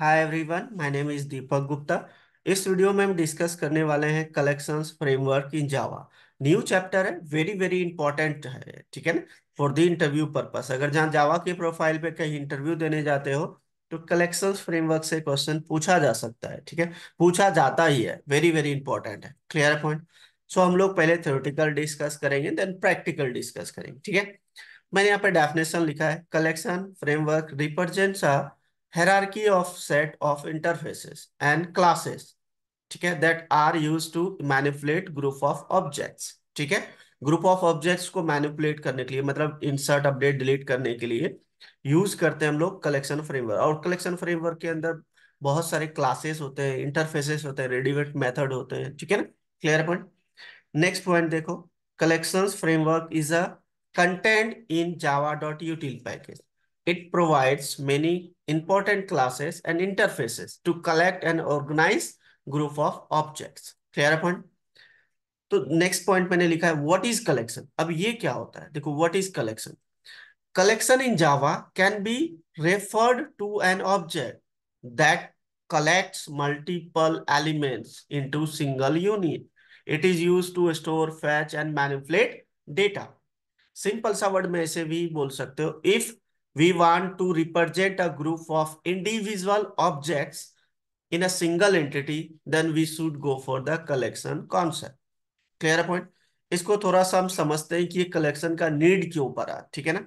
Hi everyone my name is Deepak Gupta इस video में हम डिस्कस करने वाले हैं collections framework in Java new chapter है वेरी वेरी इंपॉर्टेंट है ठीक है ना फॉर द इंटरव्यू पर्पस अगर जहां जावा के प्रोफाइल पे कहीं इंटरव्यू देने जाते हो तो कलेक्शंस फ्रेमवर्क से क्वेश्चन पूछा जा सकता है ठीक है पूछा जाता ही है वेरी वेरी इंपॉर्टेंट है क्लियर पॉइंट सो हम लोग पहले थ्योरिटिकल डिस्कस करेंगे देन प्रैक्टिकल डिस्कस करेंगे ठीक है मैंने यहाँ पे डेफिनेशन लिखा है collection framework represents a hierarchy of set of interfaces and classes ठीक है that are used to manipulate group of objects ठीक है ग्रुप ऑफ ऑब्जेक्ट्स को मैनिपुलेट करने के लिए मतलब इंसर्ट अपडेट डिलीट करने के लिए यूज करते हैं हम लोग कलेक्शन फ्रेमवर्क और कलेक्शन फ्रेमवर्क के अंदर बहुत सारे क्लासेस होते हैं इंटरफेसेस होते हैं रेडीमेड मेथड होते हैं ठीक है ना क्लियर पॉइंट नेक्स्ट पॉइंट देखो collection framework is a content in Java dot util package it provides many important classes and interfaces to collect and organize group of objects clear point तो next point मैंने लिखा है what is collection अब ये क्या होता है देखो what is collection collection in Java can be referred to an object that collects multiple elements into single unit it is used to store fetch and manipulate data simple सा word में ऐसे भी बोल सकते हो if we want to represent a group of individual objects in a single entity, then we should go for the collection concept. Clear point? इसको थोड़ा सा हम समझते हैं कि ये कलेक्शन का नीड क्यों पड़ा ठीक है ना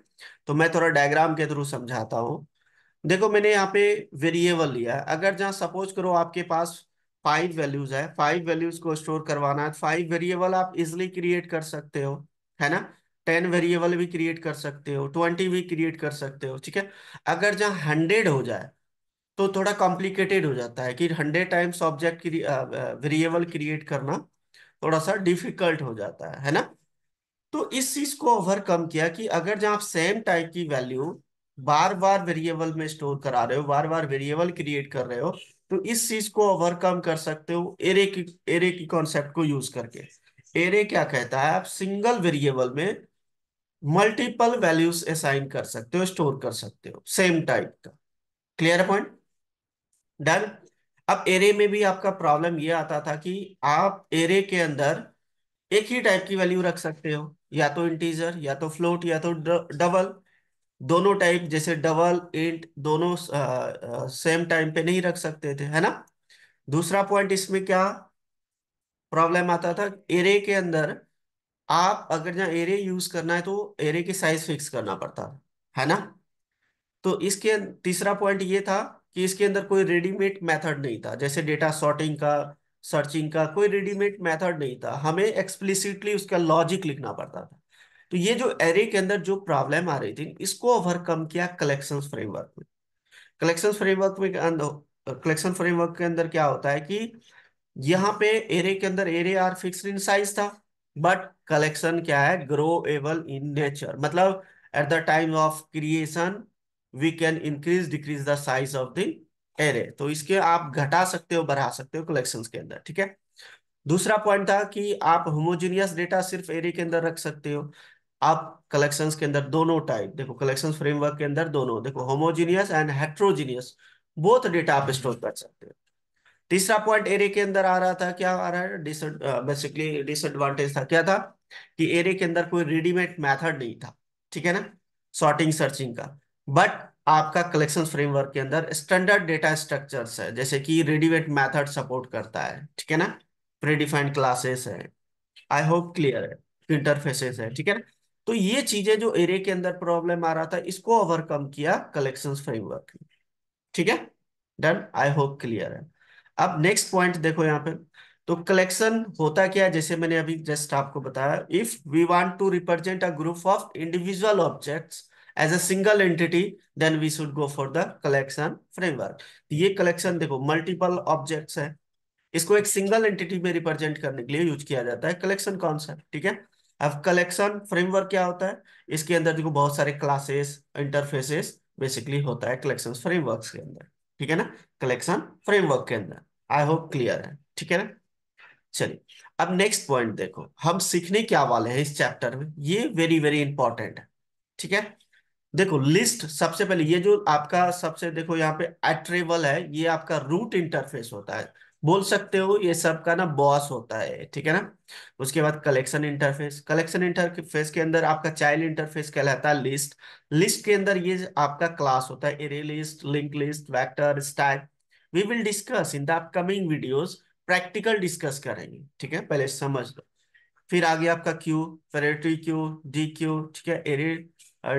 तो मैं थोड़ा डायग्राम के थ्रू समझाता हूँ देखो मैंने यहाँ पे वेरिएबल लिया है अगर जहाँ सपोज करो आपके पास फाइव वैल्यूज है फाइव वैल्यूज को स्टोर करवाना है फाइव वेरिएबल आप इजिली क्रिएट कर सकते हो है ना टेन वेरिएबल भी क्रिएट कर सकते हो ट्वेंटी भी क्रिएट कर सकते हो ठीक है अगर जहाँ हंड्रेड हो जाए तो थोड़ा कॉम्प्लिकेटेड हो जाता है कि hundred times object variable create करना थोड़ा सा डिफिकल्ट हो जाता है है ना तो इस चीज को ओवरकम किया कि अगर जहाँ आप सेम टाइप की वैल्यू बार बार वेरिएबल में स्टोर करा रहे हो बार बार वेरिएबल क्रिएट कर रहे हो तो इस चीज को ओवरकम कर सकते हो एरे की एरे की कॉन्सेप्ट को यूज करके एरे क्या कहता है आप सिंगल वेरिएबल में मल्टीपल वैल्यूज असाइन कर सकते हो स्टोर कर सकते हो सेम टाइप का क्लियर पॉइंट डन अब एरे में भी आपका प्रॉब्लम ये आता था कि आप एरे के अंदर एक ही टाइप की वैल्यू रख सकते हो या तो इंटीजर या तो फ्लोट या तो डबल दोनों टाइप जैसे डबल इंट दोनों आ, आ, सेम टाइम पे नहीं रख सकते थे है ना दूसरा पॉइंट इसमें क्या प्रॉब्लम आता था एरे के अंदर आप अगर जहाँ एरे यूज करना है तो एरे की साइज फिक्स करना पड़ता है ना तो इसके अं-, तीसरा पॉइंट ये था कि इसके अंदर कोई रेडीमेड मेथड नहीं था जैसे डेटा सॉर्टिंग का सर्चिंग का कोई रेडीमेड मेथड नहीं था हमें एक्सप्लिसिटली उसका लॉजिक लिखना पड़ता था तो ये जो एरे के अंदर जो प्रॉब्लम आ रही थी इसको ओवरकम किया कलेक्शन फ्रेमवर्क में कलेक्शन फ्रेमवर्क में कलेक्शन फ्रेमवर्क के अंदर क्या होता है कि यहाँ पे एरे के अंदर array are fix in size था बट कलेक्शन क्या है ग्रो एबल इन नेचर मतलब at the time of creation we can increase decrease the size of the array तो इसके आप घटा सकते हो बढ़ा सकते हो कलेक्शन के अंदर ठीक है दूसरा पॉइंट था कि आप होमोजीनियस डेटा सिर्फ एरे के अंदर रख सकते हो आप कलेक्शंस के अंदर दोनों टाइप देखो कलेक्शंस फ्रेमवर्क के अंदर दोनों देखो homogeneous and heterogeneous both data आप स्टोर हम्म। कर सकते हो तीसरा पॉइंट एरे के अंदर आ रहा था क्या आ रहा है बेसिकली डिसएडवांटेज uh, था क्या था कि एरे के अंदर कोई रेडीमेड मेथड नहीं था ठीक है ना सॉर्टिंग सर्चिंग का बट आपका कलेक्शन फ्रेमवर्क के अंदर स्टैंडर्ड डेटा स्ट्रक्चर्स है जैसे कि रेडीमेड मेथड सपोर्ट करता है ठीक है ना प्रीडिफाइंड क्लासेस है आई होप क्लियर है इंटरफेसेस है ठीक है ना तो ये चीजें जो एरे के अंदर प्रॉब्लम आ रहा था इसको ओवरकम किया कलेक्शन फ्रेमवर्क ठीक है डन आई होप क्लियर है अब नेक्स्ट पॉइंट देखो यहाँ पे तो कलेक्शन होता क्या है जैसे मैंने अभी जस्ट आपको बताया if we want to represent a group of individual objects as a single entity then we should go for the collection framework ये कलेक्शन देखो मल्टीपल ऑब्जेक्ट्स है इसको एक सिंगल एंटिटी में रिप्रेजेंट करने के लिए यूज किया जाता है कलेक्शन कॉन्सेप्ट ठीक है अब कलेक्शन फ्रेमवर्क क्या होता है इसके अंदर देखो बहुत सारे क्लासेस इंटरफेसेस बेसिकली होता है कलेक्शन फ्रेमवर्क के अंदर ठीक है ना कलेक्शन फ्रेमवर्क के अंदर आई होप क्लियर है ठीक है ना चलिए अब नेक्स्ट पॉइंट देखो हम सीखने क्या वाले हैं इस चैप्टर में ये वेरी वेरी इंपॉर्टेंट है ठीक है देखो लिस्ट सबसे पहले ये जो आपका सबसे देखो यहाँ पे एट्रेबल है ये आपका रूट इंटरफेस होता है बोल सकते हो ये सब का ना बॉस होता है ठीक है ना उसके बाद कलेक्शन इंटरफेस कलेक्शन इंटरफेस के अंदर आपका चाइल्ड इंटरफेस कहलाता है लिस्ट लिस्ट के अंदर ये आपका क्लास होता है array list link list vector stack we will discuss in the upcoming videos practical discuss करेंगे ठीक है पहले समझ लो फिर आगे आपका queue priority queue dequeue ठीक है एरे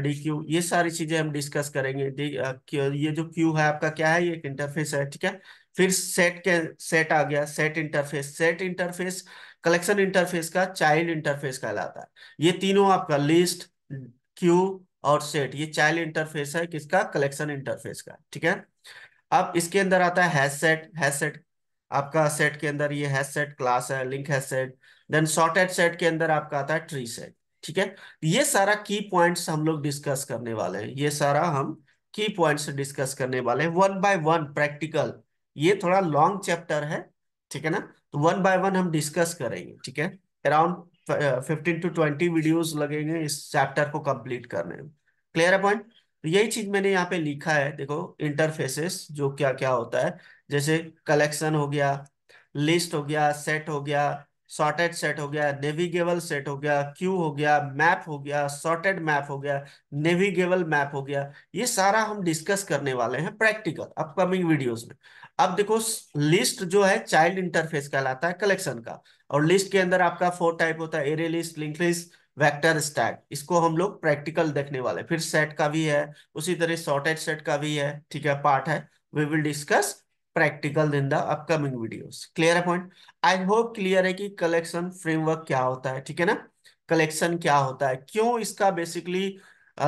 डी क्यू ये सारी चीजें हम डिस्कस करेंगे uh, ये जो क्यू है आपका क्या है ये एक इंटरफेस है ठीक है फिर सेट के सेट आ गया set interface set interface collection interface का चाइल्ड इंटरफेस कहलाता है ये तीनों आपका लिस्ट क्यू और सेट ये चाइल्ड इंटरफेस है किसका कलेक्शन इंटरफेस का ठीक है अब इसके अंदर आता है हैसेट हैसेट आपका सेट के अंदर ये हैसेट क्लास है link hashset then sorted set के अंदर आपका आता है ट्री सेट ठीक है ये सारा की पॉइंट्स हम लोग डिस्कस करने वाले हैं ये सारा हम की पॉइंट्स डिस्कस करने वाले हैं वन बाय वन प्रैक्टिकल ये थोड़ा लॉन्ग चैप्टर है ठीक है ना तो वन बाय वन हम डिस्कस करेंगे ठीक है around fifteen to twenty videos लगेंगे इस चैप्टर को कंप्लीट करने में क्लियर है पॉइंट तो यही चीज मैंने यहाँ पे लिखा है देखो इंटरफेसेस जो क्या क्या होता है जैसे कलेक्शन हो गया लिस्ट हो गया सेट हो गया सॉर्टेड सेट हो गया नेविगेबल सेट हो गया क्यू हो गया मैप हो गया सॉर्टेड मैप हो गया नेविगेबल मैप हो गया ये सारा हम डिस्कस करने वाले हैं प्रैक्टिकल अपकमिंग वीडियोस में अब देखो लिस्ट जो है चाइल्ड इंटरफेस कहलाता है कलेक्शन का और लिस्ट के अंदर आपका फोर टाइप होता है array list link list vector stack इसको हम लोग प्रैक्टिकल देखने वाले फिर सेट का भी है उसी तरह शॉर्टेज सेट का भी है ठीक है पार्ट है we will discuss practical in the upcoming videos clear है पॉइंट आई होप क्लियर है कि कलेक्शन फ्रेमवर्क क्या होता है ठीक है ना कलेक्शन क्या होता है क्यों इसका बेसिकली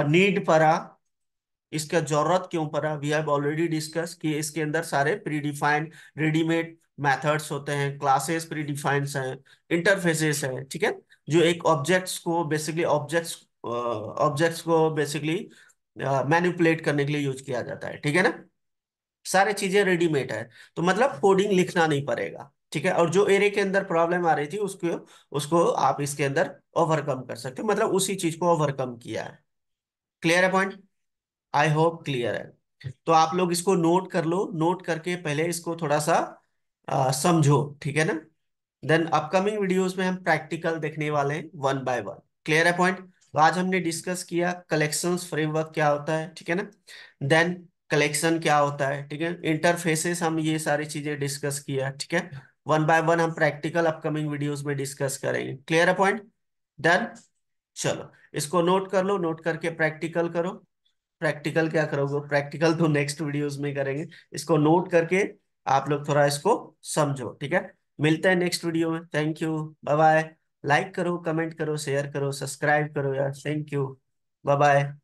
नीड पड़ा इसका जरूरत क्यों पड़ा वी हैव ऑलरेडी डिस्कस कि इसके अंदर सारे प्रीडिफाइंड रेडीमेड मेथड्स होते हैं क्लासेस प्रीडिफाइंड हैं इंटरफेसेस हैं ठीक है जो एक ऑब्जेक्ट्स को बेसिकली ऑब्जेक्ट्स ऑब्जेक्ट्स को बेसिकली मैन्युपुलेट uh, करने के लिए यूज किया जाता है ठीक है ना सारी चीजें रेडीमेड है तो मतलब कोडिंग लिखना नहीं पड़ेगा ठीक है और जो एरे के अंदर प्रॉब्लम आ रही थी उसको उसको आप इसके अंदर ओवरकम कर सकते हो मतलब उसी चीज को ओवरकम किया है क्लियर है पॉइंट आई होप क्लियर है तो आप लोग इसको नोट कर लो नोट करके पहले इसको थोड़ा सा आ, uh, समझो ठीक है ना देन अपकमिंग वीडियोस में हम प्रैक्टिकल देखने वाले हैं वन बाय वन क्लियर है पॉइंट तो आज हमने डिस्कस किया कलेक्शन फ्रेमवर्क क्या होता है ठीक है ना देन कलेक्शन क्या होता है ठीक है इंटरफेसेस हम ये सारी चीजें डिस्कस किया ठीक है वन बाय वन हम प्रैक्टिकल अपकमिंग वीडियोस में डिस्कस करेंगे क्लियर है पॉइंट देन चलो इसको नोट कर लो नोट करके प्रैक्टिकल करो प्रैक्टिकल क्या करोगे प्रैक्टिकल तो नेक्स्ट वीडियोस में करेंगे इसको नोट करके आप लोग थोड़ा इसको समझो ठीक है मिलते हैं नेक्स्ट वीडियो में thank you bye bye like करो कमेंट करो शेयर करो सब्सक्राइब करो यार थैंक यू बाय बाय